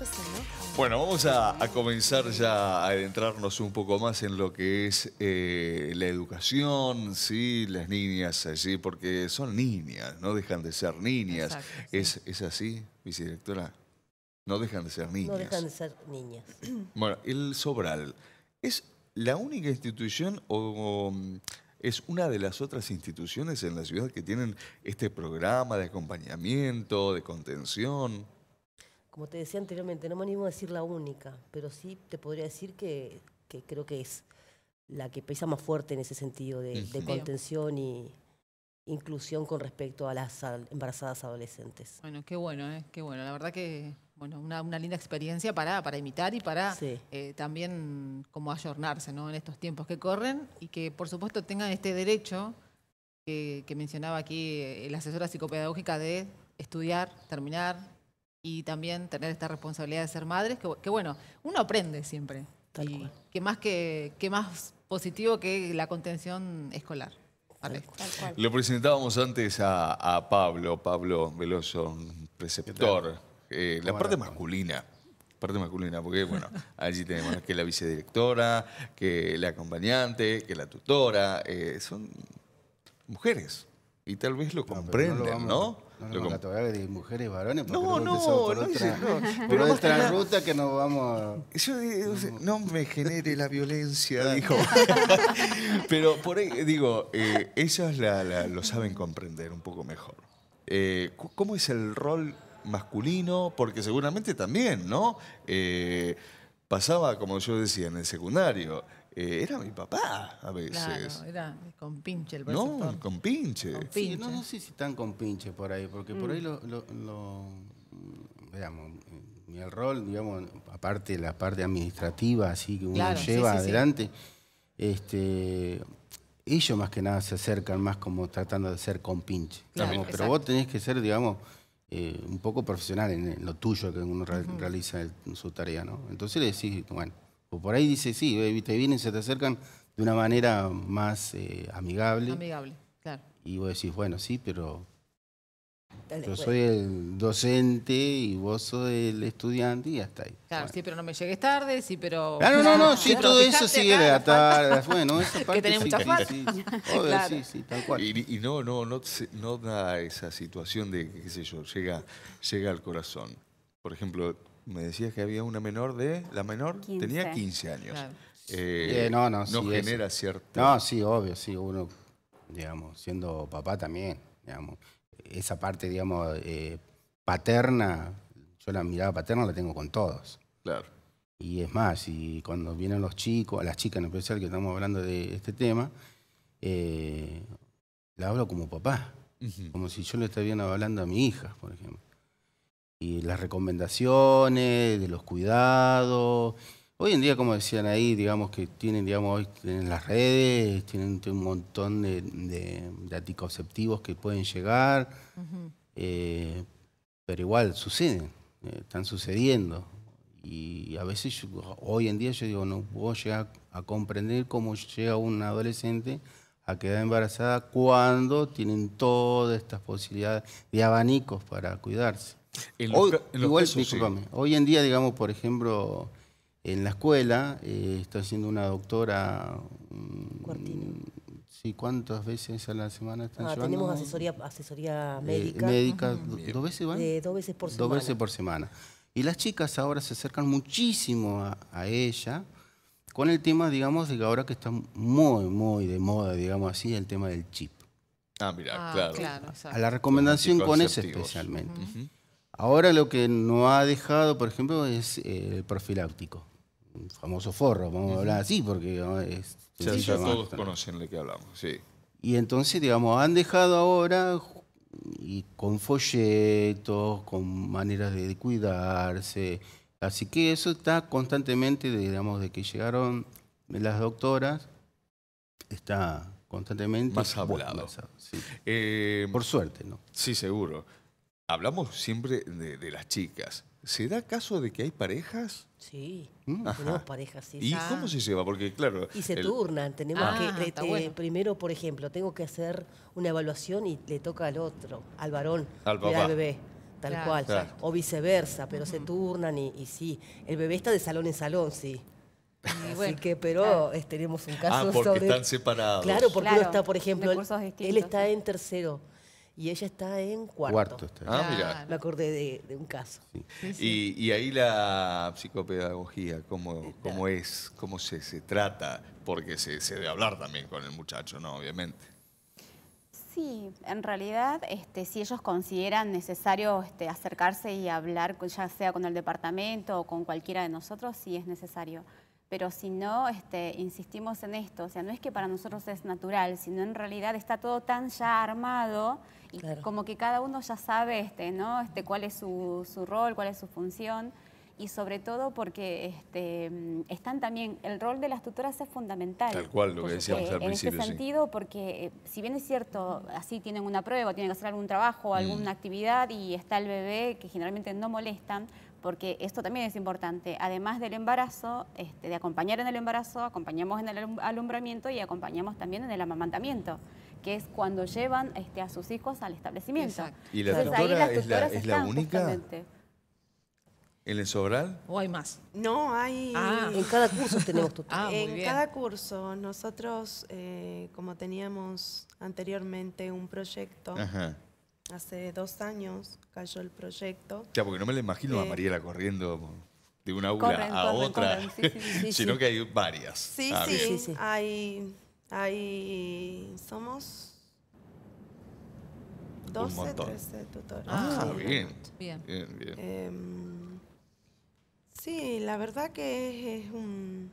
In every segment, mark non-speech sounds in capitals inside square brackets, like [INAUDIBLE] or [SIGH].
Este, bueno, vamos a, comenzar ya a adentrarnos un poco más en lo que es eh, la educación, sí, las niñas allí, porque son niñas, no dejan de ser niñas. ¿Es, ¿Es así, vicedirectora? No dejan de ser niñas. No dejan de ser niñas. [CLEARS THROAT] Bueno, el Sobral, ¿es la única institución o es una de las otras instituciones en la ciudad que tienen este programa de acompañamiento, de contención? como te decía anteriormente, no me animo a decir la única, pero sí te podría decir que, creo que es la que pesa más fuerte en ese sentido de, contención y inclusión con respecto a las embarazadas adolescentes. Bueno, qué bueno, eh, qué bueno. La verdad que bueno, una, linda experiencia para, imitar y para eh, también como ayornarse ¿no? en estos tiempos que corren y que por supuesto tengan este derecho que, mencionaba aquí eh, la asesora psicopedagógica de estudiar, terminar, y también tener esta responsabilidad de ser madres, que, bueno, uno aprende siempre. Que más que, que más positivo que la contención escolar. Lo presentábamos antes a, Pablo, Pablo Veloso, preceptor. Eh, la parte masculina. Parte masculina, porque bueno, allí tenemos que la vicedirectora, que la acompañante, que la tutora, eh, son mujeres. Y tal vez lo comprenden, ¿no? No nos vamos de mujeres y varones porque no, no, no, otra, Por otra ruta que nos vamos a... Yo no me genere la violencia, dijo. [LAUGHS] Pero por ahí, digo, eh, ellos lo saben comprender un poco mejor. Eh, ¿Cómo es el rol masculino? Porque seguramente también, ¿no? Eh, pasaba, como yo decía, en el secundario eh, era mi papá a veces. era con pinche el No, con pinche no, sé si están con pinche por ahí, porque por mm. ahí lo, lo, lo el rol, digamos, aparte de la parte administrativa, así que uno lleva adelante, este, ellos más que nada se acercan más como tratando de ser con pinche pero vos tenés que ser, digamos, eh, un poco profesional en lo tuyo que uno realiza su tarea, ¿no? Entonces le decís, bueno, o por ahí dice, sí, eh, te vienen, se te acercan de una manera más eh, amigable. Amigable, claro. Y vos decís, bueno, sí, pero yo pues. soy el docente y vos sos el estudiante y hasta ahí. Claro, sí, pero no me llegues tarde, sí, pero... Claro, no, no, no sí, todo eso sigue era tarde, bueno, [LAUGHS] es parte Que tenés mucha falta. [LAUGHS] Sí, sí, tal cual. Y, y, no, no, no, no da esa situación de, qué sé yo, llega, llega al corazón. Por ejemplo, me decías que había una menor de... La menor tenía 15 años. Eh, eh, no, no, sí, genera es, cierto. No, sí, obvio, sí, uno, digamos, siendo papá también, digamos, esa parte, digamos, eh, paterna, yo la mirada paterna la tengo con todos. Claro. Y es más, y cuando vienen los chicos, a las chicas en especial, que estamos hablando de este tema, la hablo como papá, como si yo le estuviera hablando a mi hija, por ejemplo y las recomendaciones, de los cuidados. Hoy en día, como decían ahí, digamos que tienen, digamos, hoy tienen las redes, tienen, un montón de, anticonceptivos que pueden llegar, eh, pero igual suceden, eh, están sucediendo. Y a veces, hoy en día, yo digo, no puedo llegar a comprender cómo llega un adolescente a quedar embarazada cuando tienen todas estas posibilidades de abanicos para cuidarse hoy, en hoy en día, digamos, por ejemplo, en la escuela, eh, está haciendo una doctora... Mm, sí, ¿cuántas veces a la semana están ah, Tenemos asesoría, asesoría eh, médica. médica, ¿dos veces van? Eh, dos veces por semana. Y las chicas ahora se acercan muchísimo a, ella con el tema, digamos, de ahora que está muy, muy de moda, digamos así, el tema del chip. Ah, mira, ah, claro. a la recomendación con, ese especialmente. Ahora lo que no ha dejado, por ejemplo, es eh, el profiláctico. Un famoso forro, vamos a hablar así, porque es, ya todos conocen de qué hablamos, sí. Y entonces, digamos, han dejado ahora y con folletos, con maneras de cuidarse. Así que eso está constantemente, digamos, de que llegaron las doctoras, está constantemente... Más hablado. Eh, por suerte, ¿no? Sí, seguro hablamos siempre de, las chicas. ¿Se da caso de que hay parejas? Sí, ¿Mm? tenemos parejas, sí. ¿Y cómo se lleva? Porque, claro... Y se turnan, tenemos ah, que... Este, primero, por ejemplo, tengo que hacer una evaluación y le toca al otro, al varón, al, bebé tal cual, o viceversa, pero se turnan y, sí, el bebé está de salón en salón, sí. que, pero eh, tenemos un ah, caso ah, porque están separados. Claro, porque uno está, por ejemplo, él está en tercero, y ella está en cuarto. Cuarto Ah, mira. Me acordé de, un caso. Y, ahí la psicopedagogía, ¿cómo, cómo es? ¿Cómo se, se trata? Porque se, se, debe hablar también con el muchacho, ¿no? Obviamente. Sí, en realidad, este, si ellos consideran necesario este, acercarse y hablar, ya sea con el departamento o con cualquiera de nosotros, sí es necesario pero si no, este, insistimos en esto, o sea, no es que para nosotros es natural, sino en realidad está todo tan ya armado y como que cada uno ya sabe este, ¿no? este, cuál es su, rol, cuál es su función y sobre todo porque este, están también, el rol de las tutoras es fundamental. Tal cual, lo que decíamos al en este principio. En ese sentido, porque eh, si bien es cierto, así tienen una prueba, tienen que hacer algún trabajo, mm. alguna actividad y está el bebé, que generalmente no molestan, porque esto también es importante. Además del embarazo, este, de acompañar en el embarazo, acompañamos en el alumbramiento y acompañamos también en el amamantamiento, que es cuando llevan este, a sus hijos al establecimiento. Exacto. ¿Y la doctora es la, única? ¿En el Sobral? ¿O hay más? No, hay... Ah. En cada curso tenemos tu [LAUGHS] ah, en cada curso. Nosotros, eh, como teníamos anteriormente un proyecto... Ajá hace dos años cayó el proyecto. Ya, porque no me lo imagino a eh, Mariela corriendo de una aula a otra, [LAUGHS] sino que hay varias. Sí, sí sí, Hay, hay, somos 12, 13 tutores. Ah, bien. Bien, bien. bien. Em, sí, la verdad que es un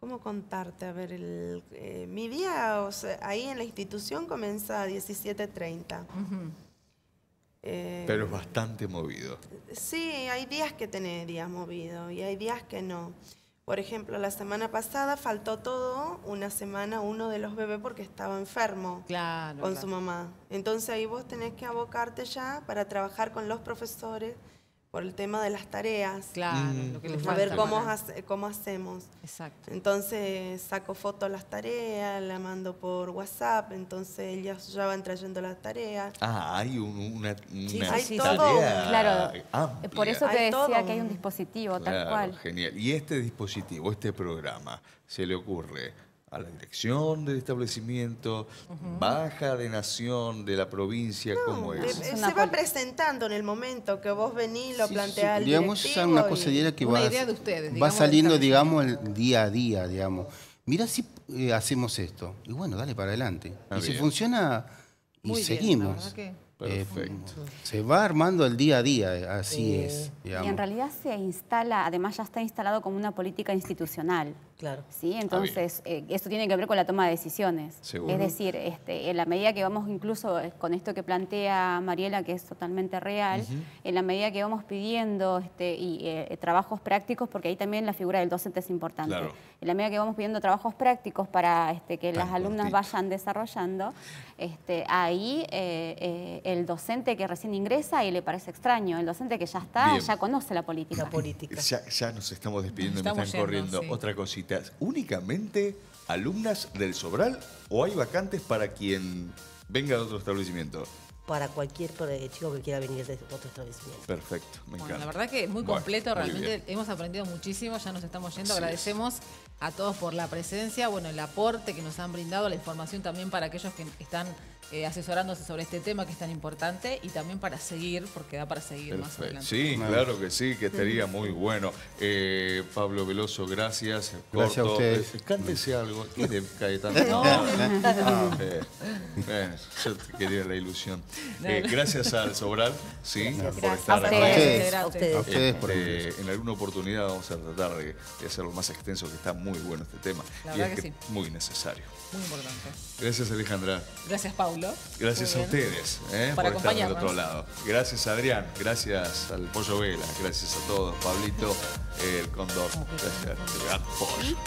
¿Cómo contarte? A ver, eh, mi día o ahí en la institución comienza a 17.30. Eh, Pero es bastante movido. Sí, hay días que tiene días movidos y hay días que no. Por ejemplo, la semana pasada faltó todo una semana uno de los bebés porque estaba enfermo con su mamá. Entonces ahí vos tenés que abocarte ya para trabajar con los profesores por el tema de las tareas. Mm. A ver cómo, cómo hacemos. Exacto. Entonces saco fotos las tareas, la mando por WhatsApp, entonces ellas ya van trayendo las tareas. Ah, hay un, una, Claro, por eso te decía que hay un dispositivo, tal cual. Genial. Y este dispositivo, este programa, se le ocurre a la dirección del establecimiento, baja de nación de la provincia, como ¿cómo es? se va presentando en el momento que vos venís, lo plantear Digamos, una cosa que va, va saliendo, digamos, el día a día, digamos. Mira si eh, hacemos esto. Y bueno, dale para adelante. Ah, y si funciona, y seguimos. Perfecto. Eh, se va armando el día a día, eh, así es. Y en realidad se instala, además ya está instalado como una política institucional. Claro. ¿sí? Ah, Entonces, eso eh, esto tiene que ver con la toma de decisiones. Es decir, este, en la medida que vamos, incluso eh, con esto que plantea Mariela, que es totalmente real, en la medida que vamos pidiendo este, y, eh, trabajos prácticos, porque ahí también la figura del docente es importante, en la medida que vamos pidiendo trabajos prácticos para este, que las alumnas vayan desarrollando, este, ahí el docente que recién ingresa y le parece extraño, el docente que ya está, ya conoce la política. política. Ya, nos estamos despidiendo, nos me están corriendo otra cosita únicamente alumnas del Sobral o hay vacantes para quien venga de otro establecimiento? para cualquier eh, chico que quiera venir de otro establecimiento. Perfecto, me encanta. Bueno, la verdad que es muy completo, realmente hemos aprendido muchísimo, ya nos estamos yendo, agradecemos a todos por la presencia, bueno, el aporte que nos han brindado, la información también para aquellos que están eh, asesorándose sobre este tema que es tan importante y también para seguir, porque da para seguir más adelante. Sí, claro que sí, que estaría muy bueno. Eh, Pablo Veloso, gracias. Gracias a ustedes. Eh, cántese algo. ¿Qué cae No. yo te quería la ilusión. gracias al Sobral, sí, por estar aquí. ustedes. Este, en alguna oportunidad vamos a tratar de, hacer lo más extenso, que está muy bueno este tema. La y verdad que, sí. Muy necesario. Muy importante. Gracias, Alejandra. Gracias, Paulo. Gracias a ustedes ¿eh? por estar del otro lado. Gracias, Adrián. Gracias al Pollo Vela. Gracias a todos. Pablito, el Condor. Gracias.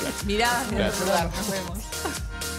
Gracias. Mirá, gracias. Nos vemos.